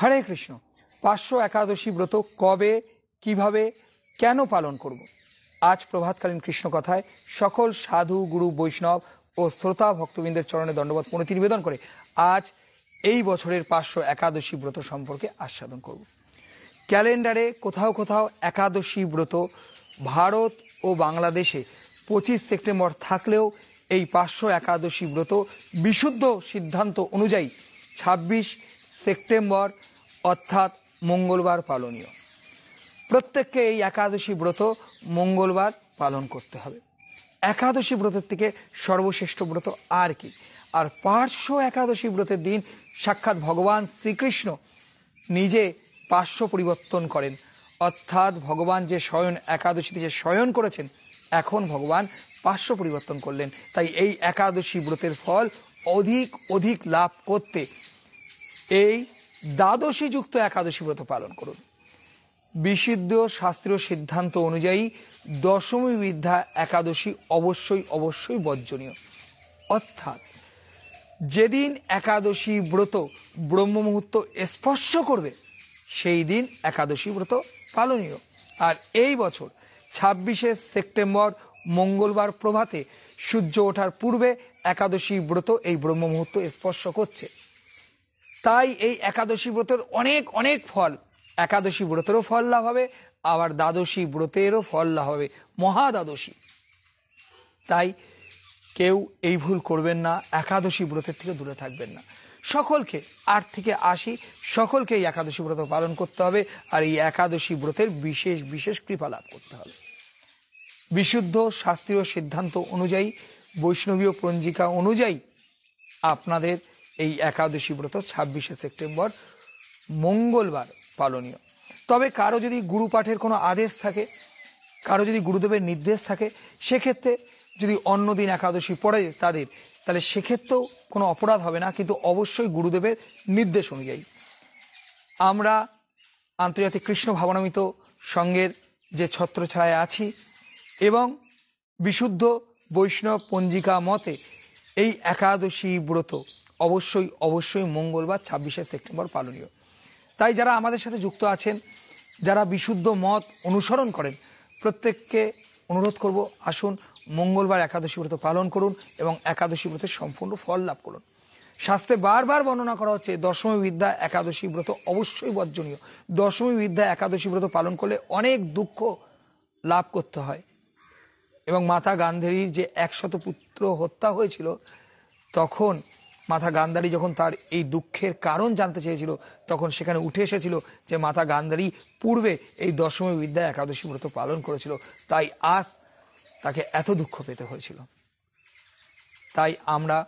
হরে কৃষ্ণ পাঁচশো একাদশী ব্রত কবে কিভাবে কেন পালন করব। আজ প্রভাতকালীন কৃষ্ণ কথায় সকল সাধু গুরু বৈষ্ণব ও শ্রোতা ভক্তবৃন্দের চরণে দণ্ডবোধ পুনতি নিবেদন করে আজ এই বছরের পাঁচশো একাদশী ব্রত সম্পর্কে আস্বাদন করব ক্যালেন্ডারে কোথাও কোথাও একাদশী ব্রত ভারত ও বাংলাদেশে পঁচিশ সেপ্টেম্বর থাকলেও এই পাঁচশো একাদশী ব্রত বিশুদ্ধ সিদ্ধান্ত অনুযায়ী ২৬ সেপ্টেম্বর অর্থাৎ মঙ্গলবার পালনীয় প্রত্যেককে এই একাদশী ব্রত মঙ্গলবার পালন করতে হবে একাদশী ব্রতের থেকে সর্বশ্রেষ্ঠ ব্রত আর কি আর পার্শ্ব একাদশী ব্রতের দিন সাক্ষাৎ ভগবান শ্রীকৃষ্ণ নিজে পার্শ্ব পরিবর্তন করেন অর্থাৎ ভগবান যে শয়ন একাদশীতে যে শয়ন করেছেন এখন ভগবান পার্শ্ব পরিবর্তন করলেন তাই এই একাদশী ব্রতের ফল অধিক অধিক লাভ করতে এই দ্বাদশী যুক্ত একাদশী ব্রত পালন করুন বিশুদ্ধ শাস্ত্রীয় সিদ্ধান্ত অনুযায়ী দশমী বিদ্যা একাদশী অবশ্যই অবশ্যই বর্জনীয় অর্থাৎ যেদিন একাদশী ব্রত ব্রহ্ম মুহূর্ত স্পর্শ করবে সেই দিন একাদশী ব্রত পালনীয় আর এই বছর ছাব্বিশে সেপ্টেম্বর মঙ্গলবার প্রভাতে সূর্য ওঠার পূর্বে একাদশী ব্রত এই ব্রহ্ম মুহূর্ত স্পর্শ করছে তাই এই একাদশী ব্রতের অনেক অনেক ফল একাদশী ব্রতেরও ফল লাভ হবে আবার দ্বাদশী ব্রতেরও ফল লাভ হবে মহাদ্বাদশী তাই কেউ এই ভুল করবেন না একাদশী ব্রতের থেকে দূরে থাকবেন না সকলকে আট থেকে আশি সকলকে এই একাদশী ব্রত পালন করতে হবে আর এই একাদশী ব্রতের বিশেষ বিশেষ কৃপা লাভ করতে হবে বিশুদ্ধ শাস্ত্রীয় সিদ্ধান্ত অনুযায়ী বৈষ্ণবীয় পঞ্জিকা অনুযায়ী আপনাদের এই একাদশী ব্রত ছাব্বিশে সেপ্টেম্বর মঙ্গলবার পালনীয় তবে কারো যদি গুরু পাঠের কোনো আদেশ থাকে কারো যদি গুরুদেবের নির্দেশ থাকে সেক্ষেত্রে যদি অন্য দিন একাদশী পড়ে তাদের তাহলে সেক্ষেত্রেও কোনো অপরাধ হবে না কিন্তু অবশ্যই গুরুদেবের নির্দেশ অনুযায়ী আমরা আন্তর্জাতিক কৃষ্ণ ভাবনামিত সঙ্গের যে ছত্রছায় আছি এবং বিশুদ্ধ বৈষ্ণব পঞ্জিকা মতে এই একাদশী ব্রত অবশ্যই অবশ্যই মঙ্গলবার ছাব্বিশে সেপ্টেম্বর পালনীয় তাই যারা আমাদের সাথে যুক্ত আছেন যারা বিশুদ্ধ মত অনুসরণ করেন প্রত্যেককে অনুরোধ করব আসুন মঙ্গলবার একাদশী ব্রত পালন করুন এবং একাদশী ব্রতের সম্পূর্ণ ফল লাভ করুন শাস্তে বারবার বর্ণনা করা হচ্ছে দশমী বিদ্যা একাদশী ব্রত অবশ্যই বর্জনীয় দশমী বিদ্যা একাদশী ব্রত পালন করলে অনেক দুঃখ লাভ করতে হয় এবং মাতা গান্ধীর যে একশত পুত্র হত্যা হয়েছিল তখন মাথা গান্ধারী যখন তার এই দুঃখের কারণ জানতে চেয়েছিল তখন সেখানে উঠে এসেছিল যে মাথা গান্ধারী পূর্বে এই দশমী বিদ্যা একাদশী ব্রত পালন করেছিল তাই আজ তাকে এত দুঃখ পেতে হয়েছিল তাই আমরা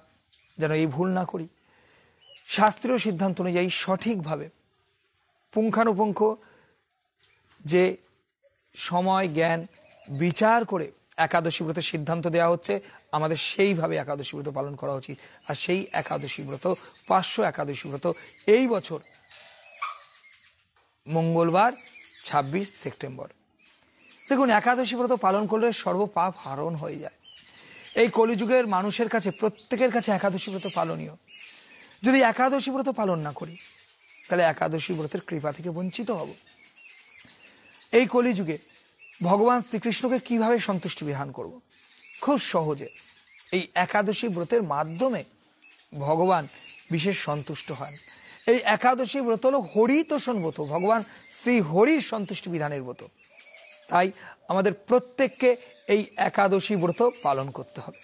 যেন এই ভুল না করি শাস্ত্রীয় সিদ্ধান্ত অনুযায়ী সঠিকভাবে পুঙ্খানুপুঙ্খ যে সময় জ্ঞান বিচার করে একাদশী ব্রত সিদ্ধান্ত দেওয়া হচ্ছে আমাদের সেইভাবে একাদশী ব্রত পালন করা উচিত আর সেই একাদশী ব্রত পাঁচশো একাদশী ব্রত এই বছর মঙ্গলবার ২৬ সেপ্টেম্বর দেখুন একাদশী ব্রত পালন করলে সর্বপাপ হারণ হয়ে যায় এই কলিযুগের মানুষের কাছে প্রত্যেকের কাছে একাদশী ব্রত পালনীয় যদি একাদশী ব্রত পালন না করি তাহলে একাদশী ব্রতের কৃপা থেকে বঞ্চিত হব এই কলিযুগে ভগবান শ্রীকৃষ্ণকে কিভাবে সন্তুষ্টি বিধান করব। খুব সহজে এই একাদশী ব্রতের মাধ্যমে ভগবান বিশেষ সন্তুষ্ট হন এই একাদশী ব্রত হল হরি তোষণ ব্রত ভগবান শ্রী হরির সন্তুষ্টি বিধানের ব্রত তাই আমাদের প্রত্যেককে এই একাদশী ব্রত পালন করতে হবে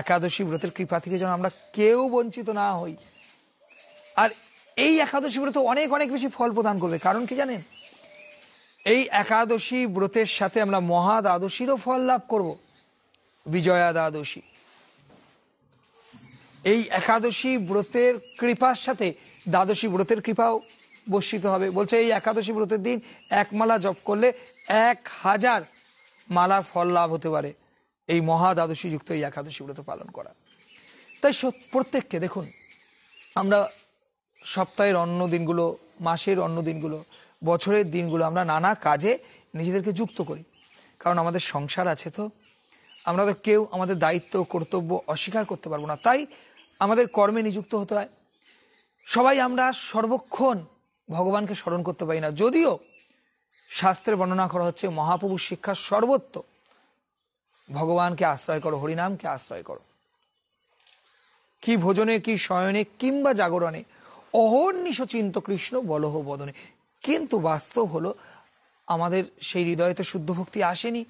একাদশী ব্রতের কৃপা থেকে যেন আমরা কেউ বঞ্চিত না হই আর এই একাদশী ব্রত অনেক অনেক বেশি ফল প্রদান করবে কারণ কি জানেন এই একাদশী ব্রতের সাথে আমরা মহা দ্বাদশীরও ফল লাভ করব বিজয়া দ্বাদশী এই একাদশী ব্রতের কৃপার সাথে দ্বাদশী ব্রতের কৃপাও বর্ষিত হবে বলছে এই একাদশী ব্রতের দিন এক মালা জপ করলে এক হাজার মালার ফল লাভ হতে পারে এই মহা দ্বাদশী যুক্ত এই একাদশী ব্রত পালন করা তাই প্রত্যেককে দেখুন আমরা সপ্তাহের অন্য দিনগুলো মাসের অন্য দিনগুলো বছরের দিনগুলো আমরা নানা কাজে নিজেদেরকে যুক্ত করি কারণ আমাদের সংসার আছে তো আমরা তো কেউ আমাদের দায়িত্ব কর্তব্য অস্বীকার করতে পারবো না তাই আমাদের কর্মে নিযুক্ত হতে হয় সবাই আমরা সর্বক্ষণ ভগবানকে স্মরণ করতে পারি না যদিও শাস্ত্রে বর্ণনা করা হচ্ছে মহাপ্রভু শিক্ষা সর্বত্র ভগবানকে আশ্রয় করো হরিনামকে আশ্রয় করো কি ভোজনে কি শয়নে কিংবা জাগরণে অহর্নিশ চিন্ত কৃষ্ণ বলহ বদনে কিন্তু বাস্তব হলো আমাদের সেই হৃদয়ে তো শুদ্ধ ভক্তি আসেনি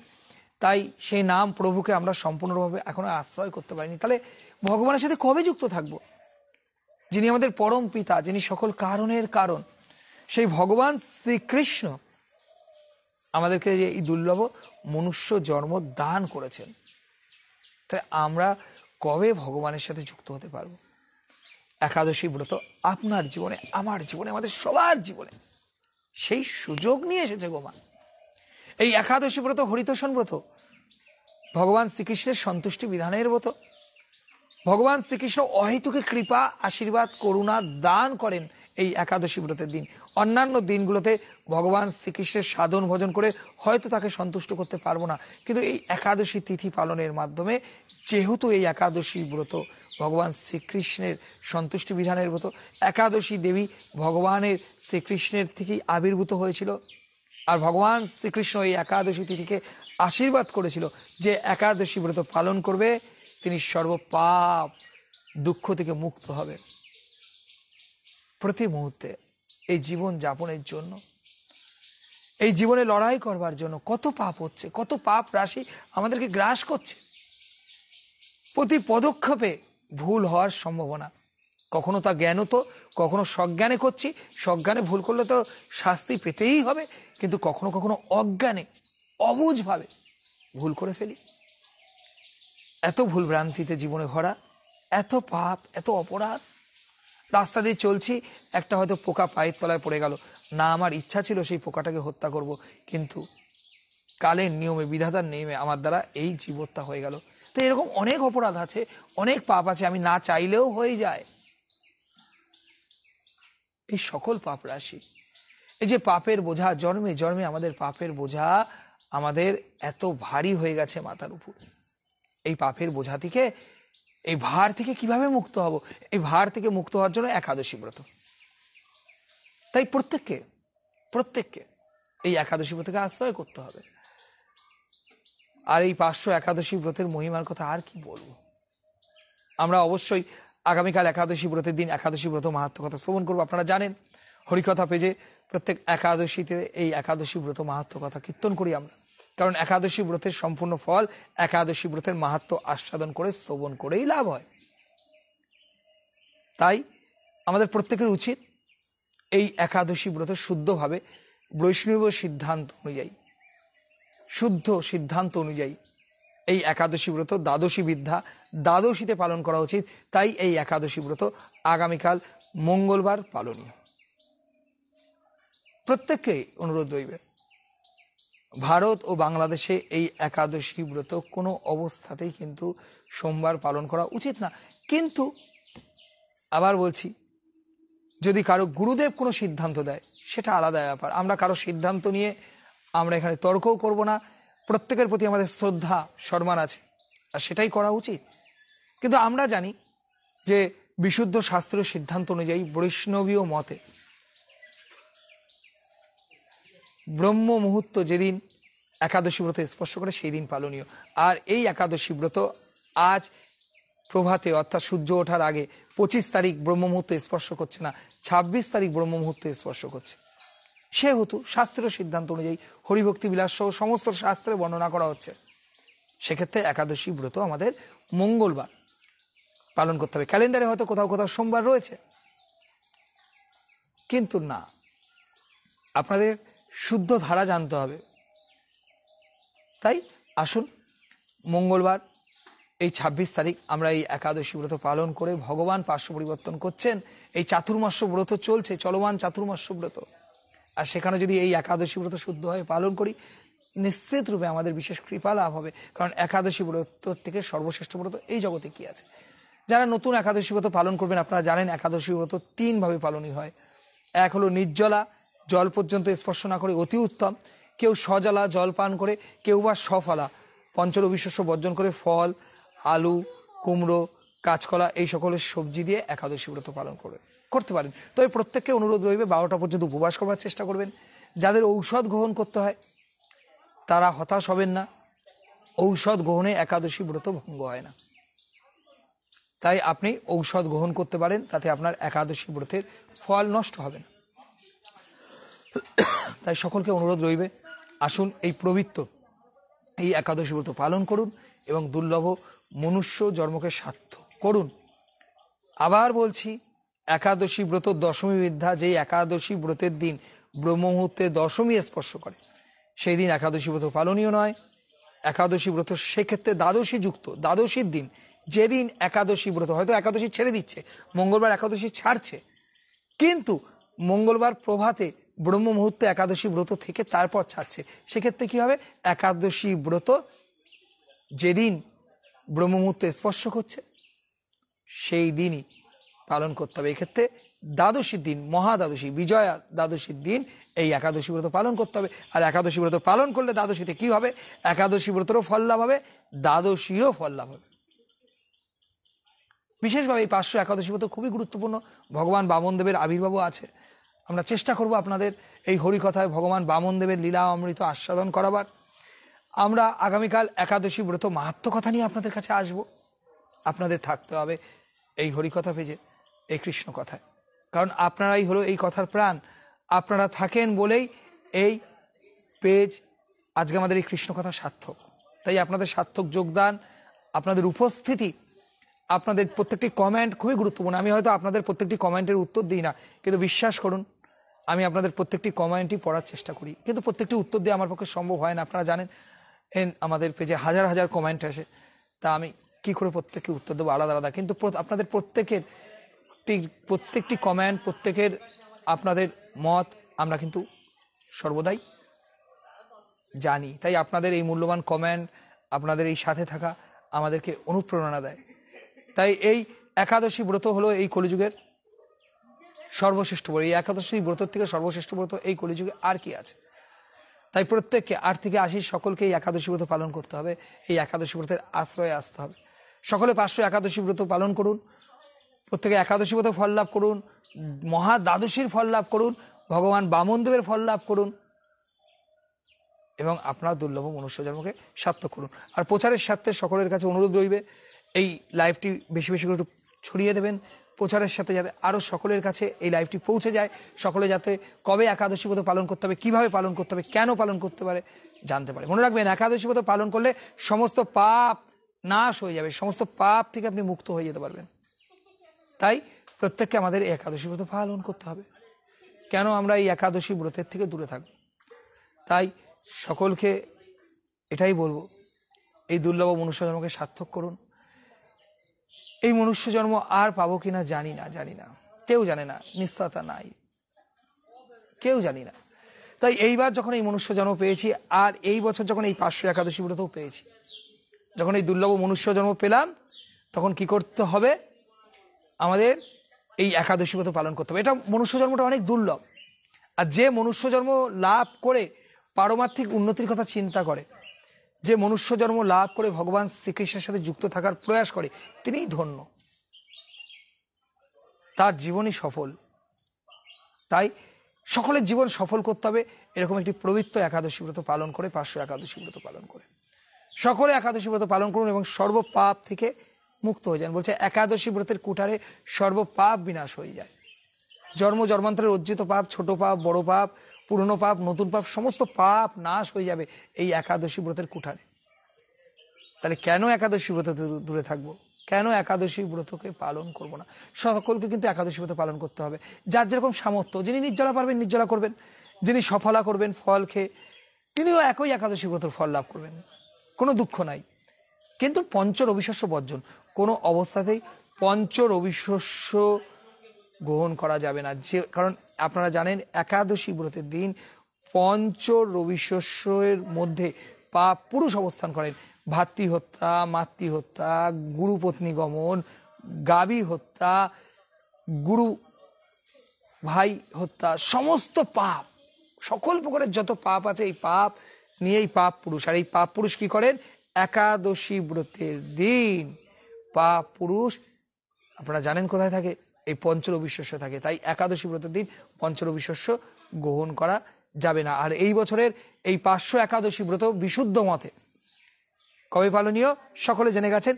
তাই সেই নাম প্রভুকে আমরা সম্পূর্ণভাবে এখনো আশ্রয় করতে পারিনি তাহলে ভগবানের সাথে কবে যুক্ত থাকব। যিনি আমাদের পরম পিতা যিনি সকল কারণের কারণ সেই ভগবান শ্রীকৃষ্ণ আমাদেরকে যে এই দুর্লভ মনুষ্য জন্ম দান করেছেন তাই আমরা কবে ভগবানের সাথে যুক্ত হতে পারব একাদশী ব্রত আপনার জীবনে আমার জীবনে আমাদের সবার জীবনে সেই সুযোগ নিয়ে এসেছে গোমা এই একাদশী ব্রত হরিতোষণ ব্রত ভগবান শ্রীকৃষ্ণের সন্তুষ্টি বিধানের ব্রত ভগবান শ্রীকৃষ্ণ অহেতুকে কৃপা আশীর্বাদ করুণা দান করেন এই একাদশী ব্রতের দিন অন্যান্য দিনগুলোতে ভগবান শ্রীকৃষ্ণের সাধন ভজন করে হয়তো তাকে সন্তুষ্ট করতে পারবো না কিন্তু এই একাদশী তিথি পালনের মাধ্যমে যেহেতু এই একাদশী ব্রত ভগবান শ্রীকৃষ্ণের সন্তুষ্টি বিধানের মতো একাদশী দেবী ভগবানের শ্রীকৃষ্ণের থেকেই আবির্ভূত হয়েছিল আর ভগবান শ্রীকৃষ্ণ এই একাদশী তিথিকে আশীর্বাদ করেছিল যে একাদশী ব্রত পালন করবে তিনি সর্বপাপ দুঃখ থেকে মুক্ত হবে প্রতি মুহূর্তে এই জীবন যাপনের জন্য এই জীবনে লড়াই করবার জন্য কত পাপ হচ্ছে কত পাপ রাশি আমাদেরকে গ্রাস করছে প্রতি পদক্ষেপে ভুল হওয়ার সম্ভাবনা কখনো তা তো কখনো সজ্ঞানে করছি সজ্ঞানে ভুল করলে তো শাস্তি পেতেই হবে কিন্তু কখনো কখনো অজ্ঞানে অবুঝভাবে ভুল করে ফেলি এত ভুল ভ্রান্তিতে জীবনে ভরা এত পাপ এত অপরাধ রাস্তা দিয়ে চলছি একটা হয়তো পোকা পায়ের তলায় পড়ে গেল না আমার ইচ্ছা ছিল সেই পোকাটাকে হত্যা করব কিন্তু কালের নিয়মে বিধাতার নিয়মে আমার দ্বারা এই জীবত্যা হয়ে গেল তো এরকম অনেক অপরাধ আছে অনেক পাপ আছে আমি না চাইলেও হয়ে যায় এই সকল পাপ রাশি এই যে পাপের বোঝা জন্মে জন্মে আমাদের পাপের বোঝা আমাদের এত ভারী হয়ে গেছে মাথার উপর এই পাপের বোঝা থেকে এই ভার থেকে কিভাবে মুক্ত হব এই ভার থেকে মুক্ত হওয়ার জন্য একাদশী ব্রত তাই প্রত্যেককে প্রত্যেককে এই একাদশী ব্রতকে আশ্রয় করতে হবে আর এই পাঁচশো একাদশী ব্রতের মহিমার কথা আর কি বলবো আমরা অবশ্যই আগামীকাল একাদশী ব্রতের দিন একাদশী ব্রত মাহাত্ম কথা শ্রবণ করবো আপনারা জানেন হরিকথা পেজে প্রত্যেক একাদশীতে এই একাদশী ব্রত মাহাত্ম কথা কীর্তন করি আমরা কারণ একাদশী ব্রতের সম্পূর্ণ ফল একাদশী ব্রতের মাহাত্ম আস্বাদন করে শ্রবণ করেই লাভ হয় তাই আমাদের প্রত্যেকের উচিত এই একাদশী ব্রত শুদ্ধভাবে বৈষ্ণব সিদ্ধান্ত অনুযায়ী শুদ্ধ সিদ্ধান্ত অনুযায়ী এই একাদশী ব্রত দ্বাদশী বিদ্যা দ্বাদশীতে পালন করা উচিত তাই এই একাদশী ব্রত আগামীকাল মঙ্গলবার পালনীয় প্রত্যেককে অনুরোধ রইবে ভারত ও বাংলাদেশে এই একাদশী ব্রত কোনো অবস্থাতেই কিন্তু সোমবার পালন করা উচিত না কিন্তু আবার বলছি যদি কারো গুরুদেব কোনো সিদ্ধান্ত দেয় সেটা আলাদা ব্যাপার আমরা কারো সিদ্ধান্ত নিয়ে আমরা এখানে তর্কও করব না প্রত্যেকের প্রতি আমাদের শ্রদ্ধা সম্মান আছে আর সেটাই করা উচিত কিন্তু আমরা জানি যে বিশুদ্ধ শাস্ত্রীয় সিদ্ধান্ত অনুযায়ী বৈষ্ণবীয় মতে ব্রহ্ম মুহূর্ত যেদিন একাদশী ব্রত স্পর্শ করে সেই দিন পালনীয় আর এই একাদশী ব্রত আজ প্রভাতে অর্থাৎ সূর্য ওঠার আগে পঁচিশ তারিখ ব্রহ্ম মুহূর্তে স্পর্শ করছে না ২৬ তারিখ ব্রহ্ম মুহূর্তে স্পর্শ করছে সেহেতু শাস্ত্রীয় সিদ্ধান্ত অনুযায়ী হরিভক্তি বিলাস সহ সমস্ত শাস্ত্রে বর্ণনা করা হচ্ছে সেক্ষেত্রে একাদশী ব্রত আমাদের মঙ্গলবার পালন করতে হবে ক্যালেন্ডারে হয়তো কোথাও কোথাও সোমবার রয়েছে কিন্তু না আপনাদের শুদ্ধ ধারা জানতে হবে তাই আসুন মঙ্গলবার এই ২৬ তারিখ আমরা এই একাদশী ব্রত পালন করে ভগবান পার্শ্ব পরিবর্তন করছেন এই চাতুর্মাস্য ব্রত চলছে চলমান চাতুর্মাস্য ব্রত আর সেখানে যদি এই একাদশী ব্রত শুদ্ধভাবে পালন করি নিশ্চিত রূপে আমাদের বিশেষ কৃপা লাভ হবে কারণ একাদশী ব্রত থেকে সর্বশ্রেষ্ঠ ব্রত এই জগতে কি আছে যারা নতুন একাদশী ব্রত পালন করবেন আপনারা জানেন একাদশী ব্রত তিনভাবে পালনই হয় এক হলো নির্জলা জল পর্যন্ত স্পর্শ না করে অতি উত্তম কেউ সজলা জল পান করে কেউ বা সফলা বিশ্বস্ব বর্জন করে ফল আলু কুমড়ো কাঁচকলা এই সকলের সবজি দিয়ে একাদশী ব্রত পালন করবে করতে পারেন তবে প্রত্যেককে অনুরোধ রইবে বারোটা পর্যন্ত উপবাস করবার চেষ্টা করবেন যাদের ঔষধ গ্রহণ করতে হয় তারা হতাশ হবেন না ঔষধ গ্রহণে একাদশী ব্রত ভঙ্গ হয় না তাই আপনি ঔষধ গ্রহণ করতে পারেন তাতে আপনার একাদশী ব্রতের ফল নষ্ট হবে না তাই সকলকে অনুরোধ রইবে আসুন এই প্রবৃত্ত এই একাদশী ব্রত পালন করুন এবং দুর্লভ মনুষ্য জন্মকে স্বার্থ করুন আবার বলছি একাদশী ব্রত দশমী বিদ্যা যেই একাদশী ব্রতের দিন ব্রহ্মমুহূর্তে দশমী স্পর্শ করে সেই দিন একাদশী ব্রত পালনীয় নয় একাদশী ব্রত সেক্ষেত্রে দ্বাদশী যুক্ত দ্বাদশীর দিন যেদিন একাদশী ব্রত হয়তো একাদশী ছেড়ে দিচ্ছে মঙ্গলবার একাদশী ছাড়ছে কিন্তু মঙ্গলবার প্রভাতে ব্রহ্ম মুহূর্তে একাদশী ব্রত থেকে তারপর ছাড়ছে সেক্ষেত্রে কি হবে একাদশী ব্রত যেদিন ব্রহ্ম মুহূর্তে স্পর্শ করছে সেই দিনই পালন করতে হবে এক্ষেত্রে দ্বাদশীর দিন মহা দ্বাদশী বিজয়া দ্বাদশীর দিন এই একাদশী ব্রত পালন করতে হবে আর একাদশী ব্রত পালন করলে দ্বাদশীতে কি হবে একাদশী ব্রতেরও ফল লাভ হবে দ্বাদশীরও ফল লাভ হবে বিশেষভাবে এই পাঁচশো একাদশী ব্রত খুবই গুরুত্বপূর্ণ ভগবান বামনদেবের আবির্ভাবও আছে আমরা চেষ্টা করব আপনাদের এই হরিকথায় ভগবান বামনদেবের লীলা অমৃত আস্বাদন করাবার আমরা আগামীকাল একাদশী ব্রত মাহাত্ম কথা নিয়ে আপনাদের কাছে আসব আপনাদের থাকতে হবে এই হরিকথা পেজে এই কৃষ্ণ কথায় কারণ আপনারাই হলো এই কথার প্রাণ আপনারা থাকেন বলেই এই পেজ আজকে আমাদের এই কৃষ্ণ কথা সার্থক তাই আপনাদের সার্থক যোগদান আপনাদের উপস্থিতি আপনাদের প্রত্যেকটি কমেন্ট খুবই গুরুত্বপূর্ণ আমি হয়তো আপনাদের প্রত্যেকটি কমেন্টের উত্তর দিই না কিন্তু বিশ্বাস করুন আমি আপনাদের প্রত্যেকটি কমেন্টই পড়ার চেষ্টা করি কিন্তু প্রত্যেকটি উত্তর দিয়ে আমার পক্ষে সম্ভব হয় না আপনারা জানেন এন আমাদের পেজে হাজার হাজার কমেন্ট আসে তা আমি কি করে প্রত্যেককে উত্তর দেবো আলাদা আলাদা কিন্তু আপনাদের প্রত্যেকের প্রত্যেকটি প্রত্যেকটি কমেন্ট প্রত্যেকের আপনাদের মত আমরা কিন্তু সর্বদাই জানি তাই আপনাদের এই মূল্যবান কমেন্ট আপনাদের এই সাথে থাকা আমাদেরকে অনুপ্রেরণা দেয় তাই এই একাদশী ব্রত হলো এই কলিযুগের সর্বশ্রেষ্ঠ ব্রত এই একাদশী ব্রত থেকে সর্বশ্রেষ্ঠ ব্রত এই কলিযুগে আর কি আছে তাই প্রত্যেককে আট থেকে আশি সকলকে এই একাদশী ব্রত পালন করতে হবে এই একাদশী ব্রতের আশ্রয়ে আসতে হবে সকলে পাঁচশো একাদশী ব্রত পালন করুন প্রত্যেকে একাদশী পথে ফল লাভ করুন মহা দ্বাদশীর ফল লাভ করুন ভগবান বামনদেবের ফল লাভ করুন এবং আপনার দুর্লভ মনুষ্য জন্মকে সার্থক করুন আর প্রচারের স্বার্থে সকলের কাছে অনুরোধ রইবে এই লাইভটি বেশি বেশি করে একটু ছড়িয়ে দেবেন প্রচারের সাথে যাতে আরও সকলের কাছে এই লাইভটি পৌঁছে যায় সকলে যাতে কবে একাদশী ব্রত পালন করতে হবে কীভাবে পালন করতে হবে কেন পালন করতে পারে জানতে পারে মনে রাখবেন একাদশী ব্রত পালন করলে সমস্ত পাপ নাশ হয়ে যাবে সমস্ত পাপ থেকে আপনি মুক্ত হয়ে যেতে পারবেন তাই প্রত্যেককে আমাদের একাদশী ব্রত পালন করতে হবে কেন আমরা এই একাদশী ব্রতের থেকে দূরে থাকব তাই সকলকে এটাই বলবো এই দুর্লভ মনুষ্য জন্মকে সার্থক করুন এই মনুষ্য জন্ম আর পাবো কিনা জানি না জানি না কেউ জানে না নিশ্চয়তা নাই কেউ জানি না তাই এইবার যখন এই মনুষ্য জন্ম পেয়েছি আর এই বছর যখন এই পাঁচশো একাদশী ব্রতও পেয়েছি যখন এই দুর্লভ মনুষ্য জন্ম পেলাম তখন কি করতে হবে আমাদের এই একাদশী ব্রত পালন করতে হবে এটা মনুষ্য জন্মটা অনেক দুর্লভ আর যে মনুষ্য জন্ম লাভ করে পারমার্থিক উন্নতির কথা চিন্তা করে যে মনুষ্য জন্ম লাভ করে ভগবান শ্রীকৃষ্ণের সাথে যুক্ত থাকার প্রয়াস করে তিনিই ধন্য তার জীবনই সফল তাই সকলের জীবন সফল করতে হবে এরকম একটি প্রবৃত্ত একাদশী ব্রত পালন করে পার্শ্ব একাদশী ব্রত পালন করে সকলে একাদশী ব্রত পালন করুন এবং সর্বপাপ থেকে মুক্ত হয়ে যান বলছে একাদশী ব্রতের কুঠারে সর্বপাপ বিনাশ হয়ে যায় জন্ম জন্মান্তরের অর্জিত পাপ ছোট পাপ বড় পাপ পুরনো পাপ নতুন পাপ সমস্ত পাপ নাশ হয়ে যাবে এই একাদশী ব্রতের কুঠারে তাহলে কেন একাদশী ব্রত দূরে থাকবো কেন একাদশী ব্রতকে পালন করব না সকলকে কিন্তু একাদশী ব্রত পালন করতে হবে যার যেরকম সামর্থ্য যিনি নির্জলা পারবেন নির্জলা করবেন যিনি সফলা করবেন ফল খেয়ে তিনিও একই একাদশী ব্রতের ফল লাভ করবেন কোনো দুঃখ নাই কিন্তু পঞ্চ রবিশস্য বর্জন কোনো অবস্থাতেই পঞ্চ রবিশস্য গ্রহণ করা যাবে না যে কারণ আপনারা জানেন একাদশী ব্রতের দিন পঞ্চ রবিশস্যের মধ্যে পা পুরুষ অবস্থান করেন ভাতৃহত্যা মাতৃহত্যা গুরুপত্নী গমন গাবি হত্যা গুরু ভাই হত্যা সমস্ত পাপ সকল প্রকারের যত পাপ আছে এই পাপ নিয়েই পাপ পুরুষ আর এই পাপ পুরুষ কি করেন একাদশী ব্রতের দিন পা পুরুষ আপনারা জানেন কোথায় থাকে এই পঞ্চরবি শস্য থাকে তাই একাদশী ব্রতের দিন পঞ্চরবি শস্য গ্রহণ করা যাবে না আর এই বছরের এই পাঁচশো একাদশী ব্রত বিশুদ্ধ মতে কবে পালনীয় সকলে জেনে গেছেন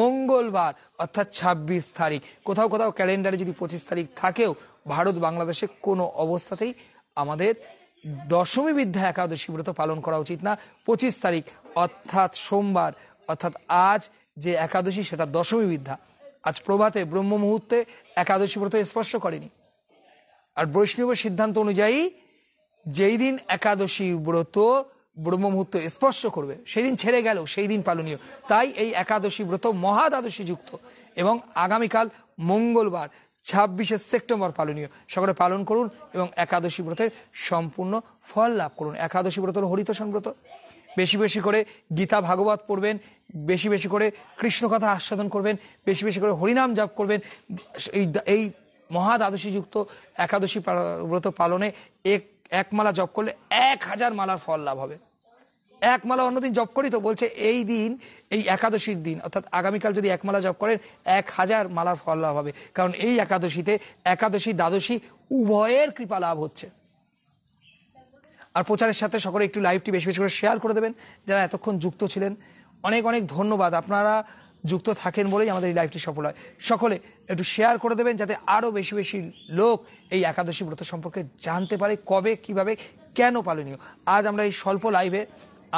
মঙ্গলবার অর্থাৎ ২৬ তারিখ কোথাও কোথাও ক্যালেন্ডারে যদি পঁচিশ তারিখ থাকেও ভারত বাংলাদেশে কোনো অবস্থাতেই আমাদের দশমী বিদ্যা একাদশী ব্রত পালন করা উচিত না পঁচিশ তারিখ অর্থাৎ সোমবার অর্থাৎ আজ যে একাদশী সেটা দশমী বিদ্যা আজ প্রভাতে ব্রহ্ম মুহূর্তে একাদশী ব্রত স্পর্শ করেনি আর বৈষ্ণব সিদ্ধান্ত অনুযায়ী যেই দিন একাদশী ব্রত ব্রহ্ম মুহূর্ত স্পর্শ করবে সেই দিন ছেড়ে গেল সেই দিন পালনীয় তাই এই একাদশী ব্রত মহাদ্বাদশী যুক্ত এবং আগামীকাল মঙ্গলবার ছাব্বিশে সেপ্টেম্বর পালনীয় সকলে পালন করুন এবং একাদশী ব্রতের সম্পূর্ণ ফল লাভ করুন একাদশী ব্রত হরিতোষণ ব্রত বেশি বেশি করে গীতা ভাগবত পড়বেন বেশি বেশি করে কৃষ্ণ কথা আস্বাদন করবেন বেশি বেশি করে হরিনাম জাপ করবেন এই এই যুক্ত একাদশী ব্রত পালনে এক এক মালা জপ করলে এক হাজার মালার ফল লাভ হবে এক মালা অন্যদিন জপ করি তো বলছে এই দিন এই একাদশীর দিন অর্থাৎ আগামীকাল যদি এক মালা জপ করেন এক হাজার মালার ফল লাভ হবে কারণ এই একাদশীতে একাদশী দ্বাদশী উভয়ের কৃপা লাভ হচ্ছে আর প্রচারের সাথে সকলে একটু লাইভটি বেশি বেশি করে শেয়ার করে দেবেন যারা এতক্ষণ যুক্ত ছিলেন অনেক অনেক ধন্যবাদ আপনারা যুক্ত থাকেন বলেই আমাদের এই লাইভটি সফল হয় সকলে একটু শেয়ার করে দেবেন যাতে আরও বেশি বেশি লোক এই একাদশী ব্রত সম্পর্কে জানতে পারে কবে কিভাবে কেন পালনীয় আজ আমরা এই স্বল্প লাইভে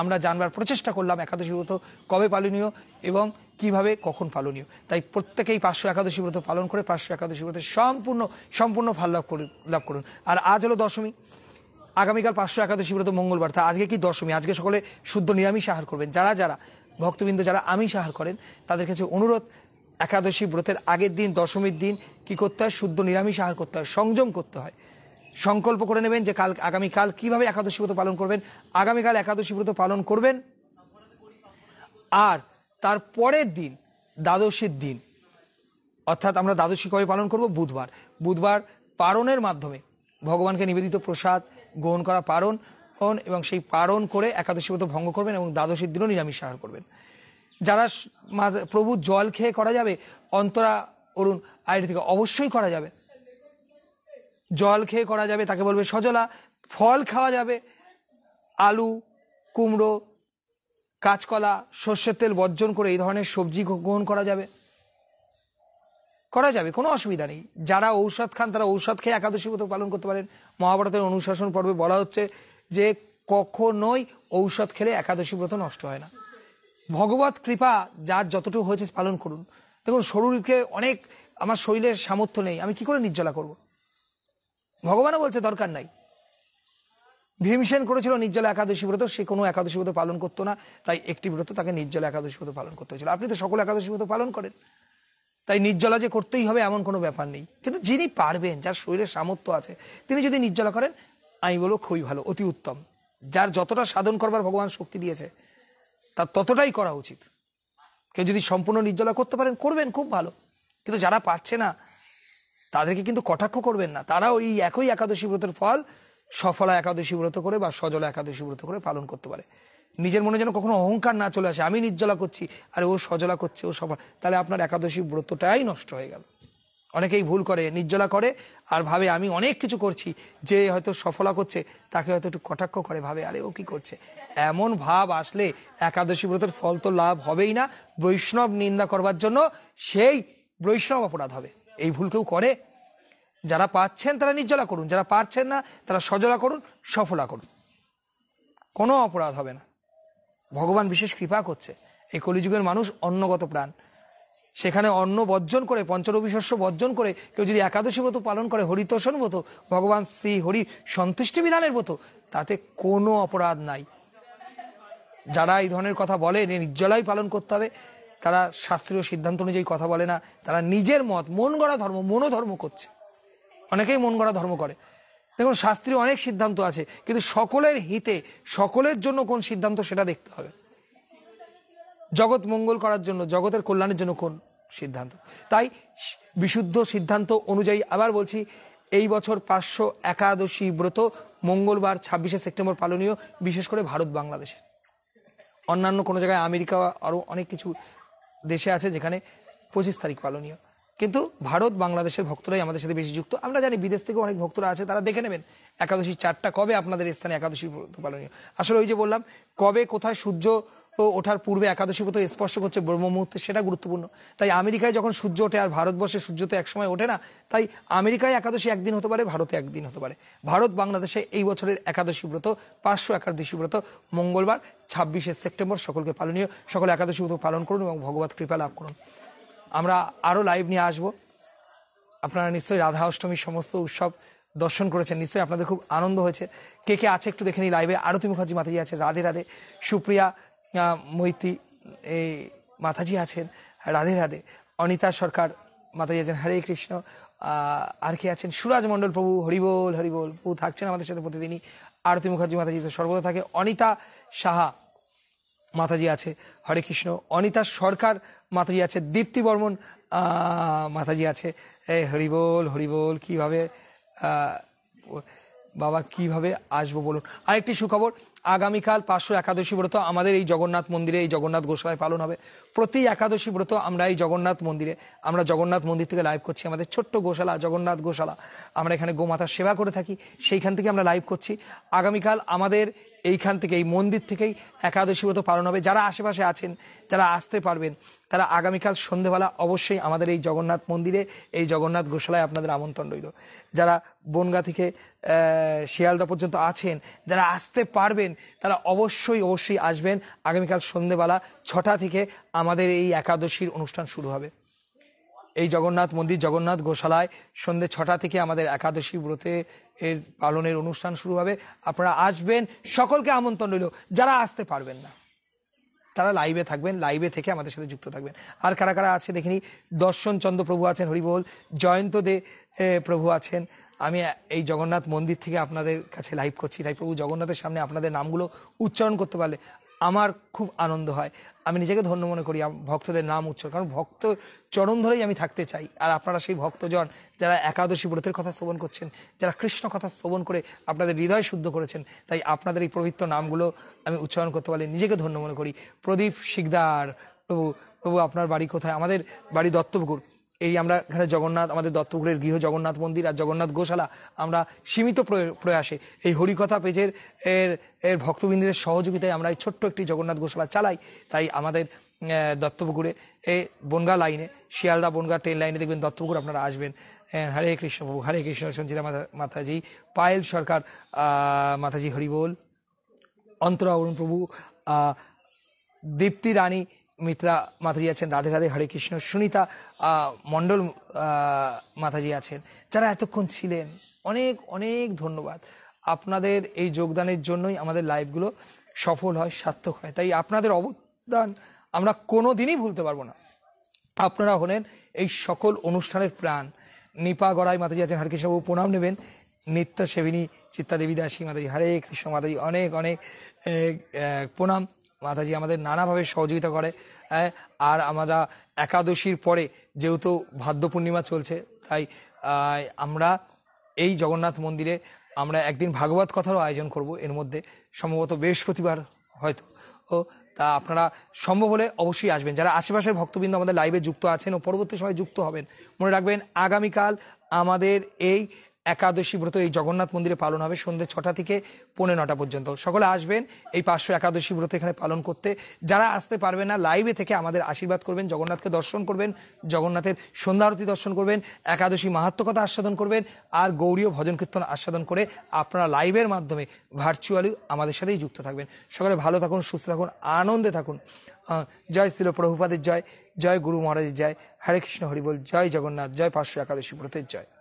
আমরা জানবার প্রচেষ্টা করলাম একাদশী ব্রত কবে পালনীয় এবং কিভাবে কখন পালনীয় তাই প্রত্যেকেই পাঁচশো একাদশী ব্রত পালন করে পাঁচশো একাদশী ব্রত সম্পূর্ণ সম্পূর্ণ ভাল লাভ করুন লাভ করুন আর আজ হলো দশমী আগামীকাল পাঁচশো একাদশী ব্রত মঙ্গলবার তা আজকে কি দশমী আজকে সকলে শুদ্ধ নিরামিষ আহার করবেন যারা যারা ভক্তবৃন্দ যারা আমিষ আহার করেন তাদের কাছে অনুরোধ একাদশী ব্রতের আগের দিন দশমীর দিন কি করতে হয় শুদ্ধ নিরামিষ আহার করতে হয় সংযম করতে হয় সংকল্প করে নেবেন যে কাল আগামীকাল কিভাবে একাদশী ব্রত পালন করবেন আগামীকাল একাদশী ব্রত পালন করবেন আর তার পরের দিন দ্বাদশীর দিন অর্থাৎ আমরা দ্বাদশী কবে পালন করব বুধবার বুধবার পারণের মাধ্যমে ভগবানকে নিবেদিত প্রসাদ গ্রহণ করা পারণ হন এবং সেই পারণ করে একাদশী ব্রত ভঙ্গ করবেন এবং দ্বাদশীর দিনও নিরামিষ আহার করবেন যারা প্রভু জল খেয়ে করা যাবে অন্তরা অরুণ আর থেকে অবশ্যই করা যাবে জল খেয়ে করা যাবে তাকে বলবে সজলা ফল খাওয়া যাবে আলু কুমড়ো কাঁচকলা সর্ষের তেল বর্জন করে এই ধরনের সবজি গ্রহণ করা যাবে করা যাবে কোনো অসুবিধা নেই যারা ঔষধ খান তারা ঔষধ খেয়ে একাদশী ব্রত পালন করতে পারেন মহাভারতের অনুশাসন পর্বে বলা হচ্ছে যে কখনোই ঔষধ খেলে একাদশী ব্রত নষ্ট হয় না ভগবত কৃপা যার যতটুকু হয়েছে পালন করুন দেখুন শরীরকে অনেক আমার শরীরের সামর্থ্য নেই আমি কি করে নির্জলা করব। ভগবানও বলছে দরকার নাই ভীমসেন করেছিল নির্জলা একাদশী ব্রত সে কোনো একাদশী ব্রত পালন করতো না তাই একটি ব্রত তাকে নির্জলা একাদশী ব্রত পালন করতে হয়েছিল আপনি তো সকল একাদশী ব্রত পালন করেন তাই নির্জলা যে করতেই হবে এমন কোনো ব্যাপার নেই কিন্তু যিনি পারবেন যার শরীরের সামর্থ্য আছে তিনি যদি নির্জলা করেন আমি বলবো খুবই ভালো অতি উত্তম যার যতটা সাধন করবার ভগবান শক্তি দিয়েছে তার ততটাই করা উচিত কেউ যদি সম্পূর্ণ নির্জলা করতে পারেন করবেন খুব ভালো কিন্তু যারা পারছে না তাদেরকে কিন্তু কটাক্ষ করবেন না তারা ওই একই একাদশী ব্রতের ফল সফলা একাদশী ব্রত করে বা সজলা একাদশী ব্রত করে পালন করতে পারে নিজের মনে যেন কখনো অহংকার না চলে আসে আমি নির্জলা করছি আরে ও সজলা করছে ও সবার তাহলে আপনার একাদশী ব্রতটাই নষ্ট হয়ে গেল অনেকেই ভুল করে নির্জলা করে আর ভাবে আমি অনেক কিছু করছি যে হয়তো সফলা করছে তাকে হয়তো একটু কটাক্ষ করে ভাবে আরে ও কি করছে এমন ভাব আসলে একাদশী ব্রতের ফল তো লাভ হবেই না বৈষ্ণব নিন্দা করবার জন্য সেই বৈষ্ণব অপরাধ হবে এই ভুল কেউ করে যারা পাচ্ছেন তারা নির্জলা করুন যারা পারছেন না তারা সজলা করুন সফলা করুন কোনো অপরাধ হবে না ভগবান বিশেষ কৃপা করছে এই কলিযুগের মানুষ অন্নগত প্রাণ সেখানে অন্ন বর্জন করে পঞ্চরবিশস্য বর্জন করে কেউ যদি একাদশী ব্রত পালন করে হরিতোষণ ব্রত ভগবান শ্রী হরি সন্তুষ্টি বিধানের ব্রত তাতে কোনো অপরাধ নাই যারা এই ধরনের কথা বলে নির্জলাই পালন করতে হবে তারা শাস্ত্রীয় সিদ্ধান্ত অনুযায়ী কথা বলে না তারা নিজের মত মন গড়া ধর্ম মনোধর্ম করছে অনেকেই মন গড়া ধর্ম করে দেখুন শাস্ত্রী অনেক সিদ্ধান্ত আছে কিন্তু সকলের হিতে সকলের জন্য কোন সিদ্ধান্ত সেটা দেখতে হবে জগৎ মঙ্গল করার জন্য জগতের কল্যাণের জন্য কোন সিদ্ধান্ত তাই বিশুদ্ধ সিদ্ধান্ত অনুযায়ী আবার বলছি এই বছর পাঁচশো একাদশী ব্রত মঙ্গলবার ছাব্বিশে সেপ্টেম্বর পালনীয় বিশেষ করে ভারত বাংলাদেশে অন্যান্য কোনো জায়গায় আমেরিকা আরও অনেক কিছু দেশে আছে যেখানে পঁচিশ তারিখ পালনীয় কিন্তু ভারত বাংলাদেশের ভক্তরাই আমাদের সাথে বেশি যুক্ত আমরা জানি বিদেশ থেকে অনেক ভক্তরা আছে তারা দেখে নেবেন একাদশী চারটা কবে আপনাদের স্থানে একাদশী পালনীয় আসলে ওই যে বললাম কবে কোথায় সূর্য ওঠার পূর্বে একাদশী ব্রত স্পর্শ করছে ব্রহ্ম মুহূর্তে সেটা গুরুত্বপূর্ণ তাই আমেরিকায় যখন সূর্য ওঠে আর ভারতবর্ষে সূর্য তো একসময় ওঠে না তাই আমেরিকায় একাদশী একদিন হতে পারে ভারতে একদিন হতে পারে ভারত বাংলাদেশে এই বছরের একাদশী ব্রত পাঁচশো একাদশী ব্রত মঙ্গলবার ছাব্বিশে সেপ্টেম্বর সকলকে পালনীয় সকলে একাদশী ব্রত পালন করুন এবং ভগবত কৃপা লাভ করুন আমরা আরও লাইভ নিয়ে আসব আপনারা নিশ্চয়ই রাধা অষ্টমীর সমস্ত উৎসব দর্শন করেছেন নিশ্চয়ই আপনাদের খুব আনন্দ হয়েছে কে কে আছে একটু দেখে নিই লাইভে আরতি মুখার্জি মাতাজি আছে রাধে রাধে সুপ্রিয়া মৈতি এই মাতাজি আছেন রাধে রাধে অনিতা সরকার মাতাজি আছেন হরে কৃষ্ণ আর কে আছেন সুরাজ মণ্ডল প্রভু হরিবোল হরিবোল প্রভু থাকছেন আমাদের সাথে প্রতিদিনই আরতি মুখার্জি মাতাজি তো সর্বদা থাকে অনিতা সাহা মাতাজি আছে হরে কৃষ্ণ অনিতা সরকার মাতাজি আছে দীপ্তি বর্মন মাতাজি আছে এই হরিবোল হরিবোল কিভাবে বাবা কিভাবে আসবো বলুন আরেকটি সুখবর আগামীকাল পাঁচশো একাদশী ব্রত আমাদের এই জগন্নাথ মন্দিরে এই জগন্নাথ গোসলায় পালন হবে প্রতি একাদশী ব্রত আমরা এই জগন্নাথ মন্দিরে আমরা জগন্নাথ মন্দির থেকে লাইভ করছি আমাদের ছোট্ট গোশালা জগন্নাথ গোশালা আমরা এখানে গোমাতার সেবা করে থাকি সেইখান থেকে আমরা লাইভ করছি আগামীকাল আমাদের এইখান থেকে এই মন্দির থেকেই একাদশী ব্রত পালন হবে যারা আশেপাশে আছেন যারা আসতে পারবেন তারা আগামীকাল সন্ধেবেলা অবশ্যই আমাদের এই জগন্নাথ মন্দিরে এই জগন্নাথ গোশালায় আপনাদের আমন্ত্রণ রইল যারা বনগা থেকে শিয়ালদা পর্যন্ত আছেন যারা আসতে পারবেন তারা অবশ্যই অবশ্যই আসবেন আগামীকাল সন্ধেবেলা ছটা থেকে আমাদের এই একাদশীর অনুষ্ঠান শুরু হবে এই জগন্নাথ মন্দির জগন্নাথ গোশালায় সন্ধে ছটা থেকে আমাদের একাদশী ব্রতে এর পালনের অনুষ্ঠান শুরু হবে আপনারা আসবেন সকলকে আমন্ত্রণ রইল যারা আসতে পারবেন না তারা লাইভে থাকবেন লাইভে থেকে আমাদের সাথে যুক্ত থাকবেন আর কারা কারা আছে দেখিনি দর্শন চন্দ্র প্রভু আছেন হরিবল জয়ন্ত দে প্রভু আছেন আমি এই জগন্নাথ মন্দির থেকে আপনাদের কাছে লাইভ করছি তাই প্রভু জগন্নাথের সামনে আপনাদের নামগুলো উচ্চারণ করতে পারলে আমার খুব আনন্দ হয় আমি নিজেকে ধন্য মনে করি ভক্তদের নাম উচ্চারণ কারণ ভক্ত চরণ ধরেই আমি থাকতে চাই আর আপনারা সেই ভক্তজন যারা একাদশী ব্রতের কথা শ্রবণ করছেন যারা কৃষ্ণ কথা শ্রবণ করে আপনাদের হৃদয় শুদ্ধ করেছেন তাই আপনাদের এই পবিত্র নামগুলো আমি উচ্চারণ করতে পারলে নিজেকে ধন্য মনে করি প্রদীপ শিকদার প্রভু প্রভু আপনার বাড়ি কোথায় আমাদের বাড়ি দত্তপুকুর এই আমরা এখানে জগন্নাথ আমাদের দত্তপুরের গৃহ জগন্নাথ মন্দির আর জগন্নাথ গোশালা আমরা সীমিত প্রয়াসে এই হরিকথা পেজের এর এর ভক্তবৃন্দদের সহযোগিতায় আমরা এই ছোট্ট একটি জগন্নাথ গোশালা চালাই তাই আমাদের দত্তপুকুরে এ বনগা লাইনে শিয়ালদা বনগা ট্রেন লাইনে দেখবেন দত্তপুকুর আপনারা আসবেন হরে কৃষ্ণ প্রভু হরে কৃষ্ণ সঞ্চিতা মাতাজি পায়েল সরকার মাতাজি হরিবোল অন্তরা অরুণ প্রভু দীপ্তি রানী মিত্রা মাতাজি আছেন রাধে রাধে হরে কৃষ্ণ সুনিতা মণ্ডল মাতাজি আছেন যারা এতক্ষণ ছিলেন অনেক অনেক ধন্যবাদ আপনাদের এই যোগদানের জন্যই আমাদের লাইভগুলো সফল হয় সার্থক হয় তাই আপনাদের অবদান আমরা কোনো দিনই ভুলতে পারবো না আপনারা হলেন এই সকল অনুষ্ঠানের প্রাণ নিপা গড়াই মাতাজি আছেন হরকৃষ্ণবাবু প্রণাম নেবেন নিত্য সেবিনী দেবী দাসী মাতাজি হরে কৃষ্ণ মাতাজি অনেক অনেক প্রণাম মাতাজি আমাদের নানাভাবে সহযোগিতা করে আর আমরা একাদশীর পরে যেহেতু ভাদ্য পূর্ণিমা চলছে তাই আমরা এই জগন্নাথ মন্দিরে আমরা একদিন ভাগবত কথারও আয়োজন করব এর মধ্যে সম্ভবত বৃহস্পতিবার হয়তো ও তা আপনারা সম্ভব হলে অবশ্যই আসবেন যারা আশেপাশের ভক্তবৃন্দ আমাদের লাইভে যুক্ত আছেন ও পরবর্তী সময় যুক্ত হবেন মনে রাখবেন আগামীকাল আমাদের এই একাদশী ব্রত এই জগন্নাথ মন্দিরে পালন হবে সন্ধ্যে ছটা থেকে পৌনে নটা পর্যন্ত সকলে আসবেন এই পাঁচশো একাদশী ব্রত এখানে পালন করতে যারা আসতে পারবে না লাইভে থেকে আমাদের আশীর্বাদ করবেন জগন্নাথকে দর্শন করবেন জগন্নাথের সন্ধ্যারতি দর্শন করবেন একাদশী মাহাত্মকতা আস্বাদন করবেন আর গৌরীয় ভজন কীর্তন আস্বাদন করে আপনারা লাইভের মাধ্যমে ভার্চুয়ালি আমাদের সাথেই যুক্ত থাকবেন সকলে ভালো থাকুন সুস্থ থাকুন আনন্দে থাকুন জয় শ্রীল প্রভুপাদের জয় জয় গুরু মহারাজের জয় হরে কৃষ্ণ হরিবল জয় জগন্নাথ জয় পার্শ্ব একাদশী ব্রতের জয়